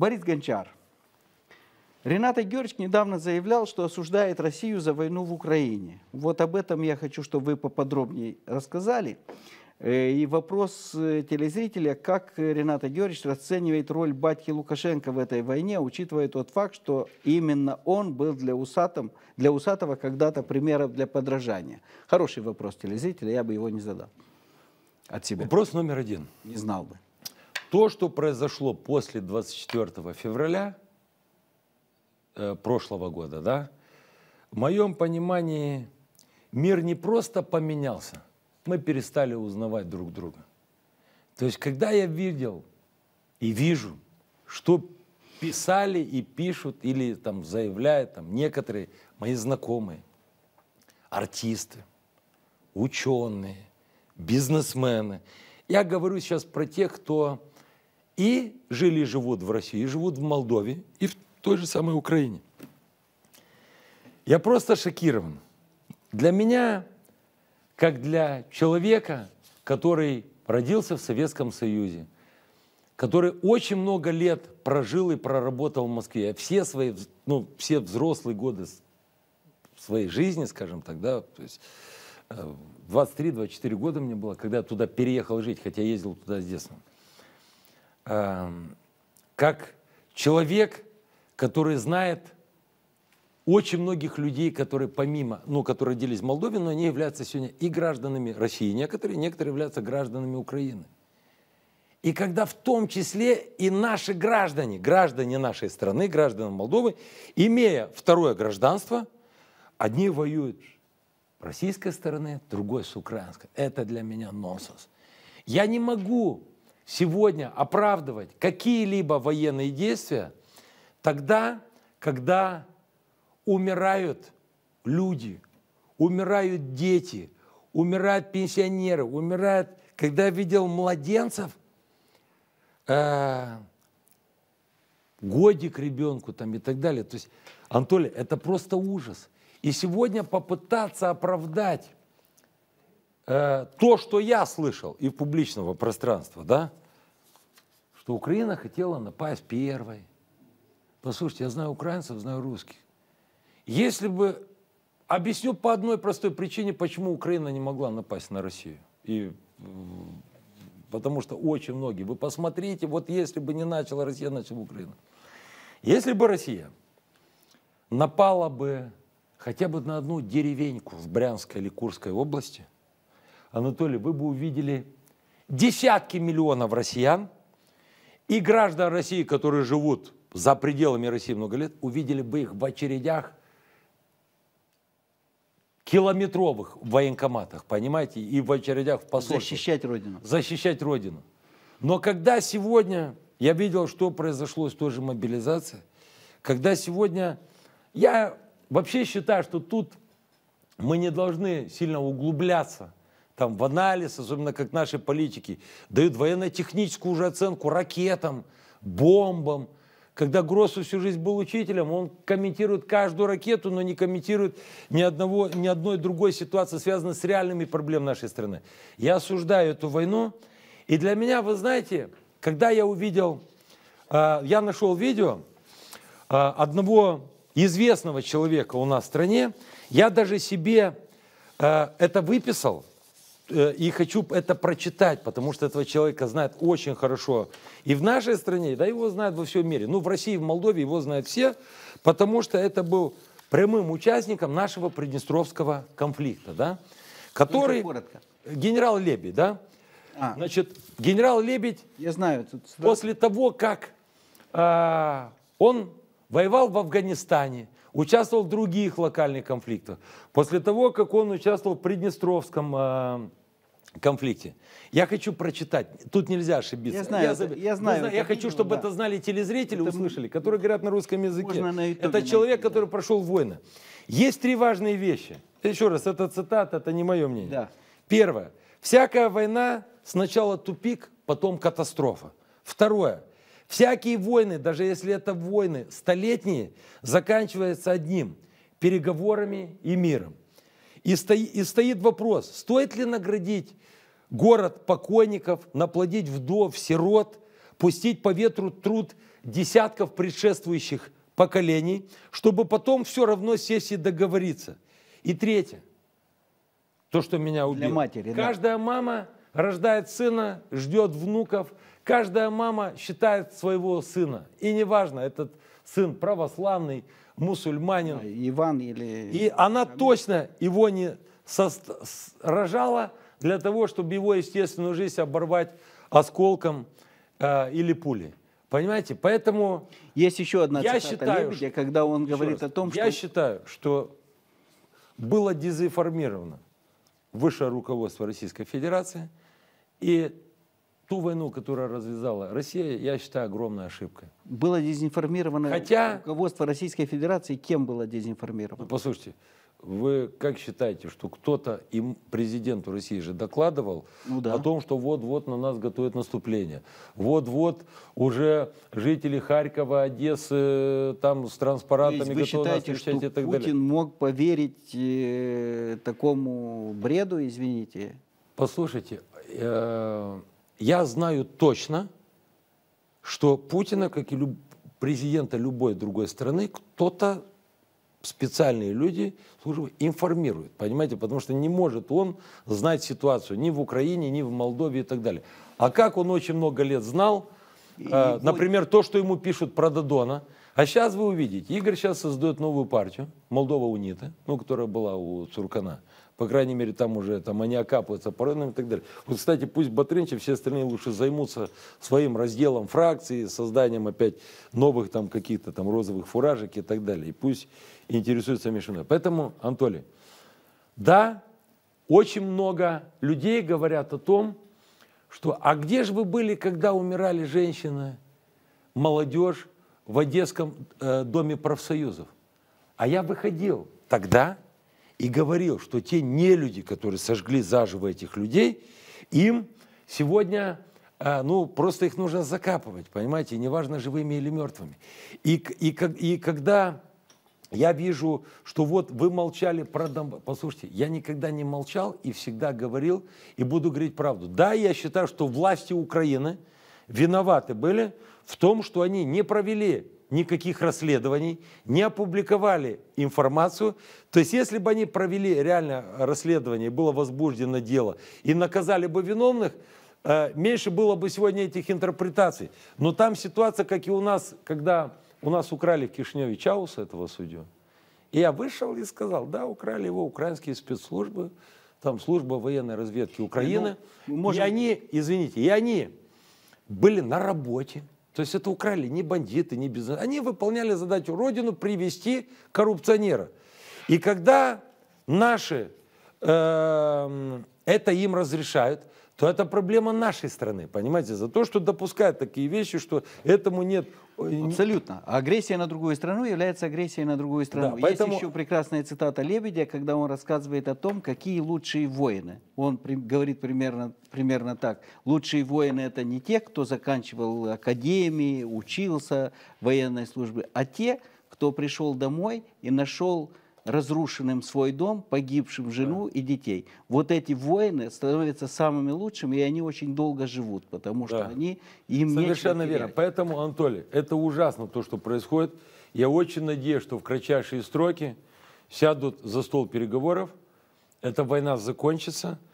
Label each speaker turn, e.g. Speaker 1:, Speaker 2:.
Speaker 1: Борис Гончар. Рената Георгиевич недавно заявлял, что осуждает Россию за войну в Украине. Вот об этом я хочу, чтобы вы поподробнее рассказали. Э, и вопрос э, телезрителя, как Рената Георгиевич расценивает роль батьки Лукашенко в этой войне, учитывая тот факт, что именно он был для, Усатом, для усатого когда-то примером для подражания. Хороший вопрос телезрителя, я бы его не задал
Speaker 2: от себя. Вопрос номер один. Не знал бы. То, что произошло после 24 февраля э, прошлого года, да, в моем понимании мир не просто поменялся, мы перестали узнавать друг друга. То есть, когда я видел и вижу, что писали и пишут, или там заявляют там, некоторые мои знакомые, артисты, ученые, бизнесмены. Я говорю сейчас про тех, кто и жили и живут в России, и живут в Молдове, и в той же самой Украине. Я просто шокирован. Для меня, как для человека, который родился в Советском Союзе, который очень много лет прожил и проработал в Москве, а все свои, ну, все взрослые годы своей жизни, скажем так, да, то есть 23-24 э, года мне было, когда я туда переехал жить, хотя ездил туда с детства. Эм, как человек, который знает очень многих людей, которые помимо, ну, которые родились в Молдове, но они являются сегодня и гражданами России, некоторые, некоторые являются гражданами Украины. И когда в том числе и наши граждане, граждане нашей страны, граждане Молдовы, имея второе гражданство, одни воюют российской стороны, другой с украинской. Это для меня нонсенс. Я не могу сегодня оправдывать какие-либо военные действия тогда, когда умирают люди, умирают дети, умирают пенсионеры, умирают... Когда я видел младенцев, э, годик ребенку там и так далее. То есть, Анатолий, это просто ужас. И сегодня попытаться оправдать э, то, что я слышал и в публичного пространства, да, что Украина хотела напасть первой. Послушайте, я знаю украинцев, знаю русских. Если бы... Объясню по одной простой причине, почему Украина не могла напасть на Россию. И потому что очень многие. Вы посмотрите, вот если бы не начала Россия, начала Украина. Если бы Россия напала бы хотя бы на одну деревеньку в Брянской или Курской области, Анатолий, вы бы увидели десятки миллионов россиян, и граждан России, которые живут за пределами России много лет, увидели бы их в очередях километровых в военкоматах, понимаете, и в очередях в посольствах. Защищать Родину. Защищать Родину. Но когда сегодня, я видел, что произошло с той же мобилизацией, когда сегодня, я вообще считаю, что тут мы не должны сильно углубляться там, в анализ, особенно как наши политики, дают военно-техническую уже оценку ракетам, бомбам. Когда Гроссу всю жизнь был учителем, он комментирует каждую ракету, но не комментирует ни, одного, ни одной другой ситуации, связанной с реальными проблемами нашей страны. Я осуждаю эту войну. И для меня, вы знаете, когда я увидел, а, я нашел видео а, одного известного человека у нас в стране, я даже себе а, это выписал – Э, и хочу это прочитать, потому что этого человека знают очень хорошо. И в нашей стране, да его знают во всем мире. Ну, в России, в Молдове его знают все, потому что это был прямым участником нашего Приднестровского конфликта, да, который... Генерал Лебедь, да? А. Значит, генерал Лебедь... Я знаю. Тут... После того, как э, он воевал в Афганистане, участвовал в других локальных конфликтах, после того, как он участвовал в Приднестровском э, конфликте. Я хочу прочитать. Тут нельзя ошибиться. Я знаю, я, заб... я знаю. знаю я хочу, видел, чтобы да. это знали телезрители, это... услышали, которые говорят на русском языке. На это человек, найти, который да. прошел войны. Есть три важные вещи. Еще раз, это цитата, это не мое мнение. Да. Первое. Всякая война сначала тупик, потом катастрофа. Второе. Всякие войны, даже если это войны столетние, заканчиваются одним – переговорами и миром. И, стои, и стоит вопрос, стоит ли наградить город покойников, наплодить вдов, сирот, пустить по ветру труд десятков предшествующих поколений, чтобы потом все равно сесть и договориться. И третье, то, что меня убило. Для матери, Каждая да. мама рождает сына, ждет внуков. Каждая мама считает своего сына. И неважно, этот сын православный, мусульманин. А, Иван или... И она точно его не со... рожала для того, чтобы его естественную жизнь оборвать осколком э, или пулей. Понимаете, поэтому... Есть еще одна я считаю, Лебедя, когда он говорит о том, что... Я считаю, что было дезинформировано высшее руководство Российской Федерации, и ту войну, которую развязала Россия, я считаю огромная ошибка.
Speaker 1: Было дезинформировано Хотя... руководство Российской Федерации, кем было дезинформировано? Ну, послушайте,
Speaker 2: вы как считаете, что кто-то им президенту России же докладывал ну, да. о том, что вот-вот на нас готовят наступление, вот-вот уже жители Харькова, Одессы там с транспарантами готовы считаете, нас встречать что и так Путин далее? Путин
Speaker 1: мог поверить э, такому бреду, извините?
Speaker 2: Послушайте, э, я знаю точно, что Путина, как и люб... президента любой другой страны, кто-то, специальные люди, службы, информирует, понимаете, потому что не может он знать ситуацию ни в Украине, ни в Молдове и так далее. А как он очень много лет знал, и, э, и... например, то, что ему пишут про Дадона, а сейчас вы увидите, Игорь сейчас создает новую партию, Молдова Унита, ну, которая была у Цуркана, по крайней мере, там уже там, они окапываются по районам и так далее. Вот, кстати, пусть Батренчев все остальные лучше займутся своим разделом фракции, созданием опять новых там каких-то там розовых фуражек и так далее. И пусть интересуется Мишиной. Поэтому, Анатолий, да, очень много людей говорят о том, что «а где же вы были, когда умирали женщины, молодежь в Одесском э, доме профсоюзов?» А я выходил тогда – и говорил, что те нелюди, которые сожгли заживо этих людей, им сегодня, а, ну, просто их нужно закапывать, понимаете, неважно, живыми или мертвыми. И, и, и когда я вижу, что вот вы молчали про Послушайте, я никогда не молчал и всегда говорил и буду говорить правду. Да, я считаю, что власти Украины виноваты были в том, что они не провели никаких расследований, не опубликовали информацию. То есть, если бы они провели реально расследование, было возбуждено дело и наказали бы виновных, э, меньше было бы сегодня этих интерпретаций. Но там ситуация, как и у нас, когда у нас украли в Кишиневе Чауса, этого судью. И я вышел и сказал, да, украли его украинские спецслужбы, там служба военной разведки ну, Украины. Ну, может... И они, извините, и они были на работе. То есть это украли не бандиты, не бизнес. Они выполняли задачу Родину привести коррупционера. И когда наши э, это им разрешают, то это проблема нашей страны, понимаете, за то, что допускают такие вещи, что этому нет...
Speaker 1: Абсолютно. Агрессия на другую страну является агрессией на другую страну. Да, поэтому... Есть еще прекрасная цитата Лебедя, когда он рассказывает о том, какие лучшие воины. Он при... говорит примерно, примерно так. Лучшие воины это не те, кто заканчивал академии, учился военной службы, а те, кто пришел домой и нашел разрушенным свой дом, погибшим жену да. и детей. Вот эти воины становятся самыми лучшими,
Speaker 2: и они очень долго живут, потому что да. они им Совершенно верно. Поэтому, Анатолий, это ужасно то, что происходит. Я очень надеюсь, что в кратчайшие сроки сядут за стол переговоров, эта война закончится –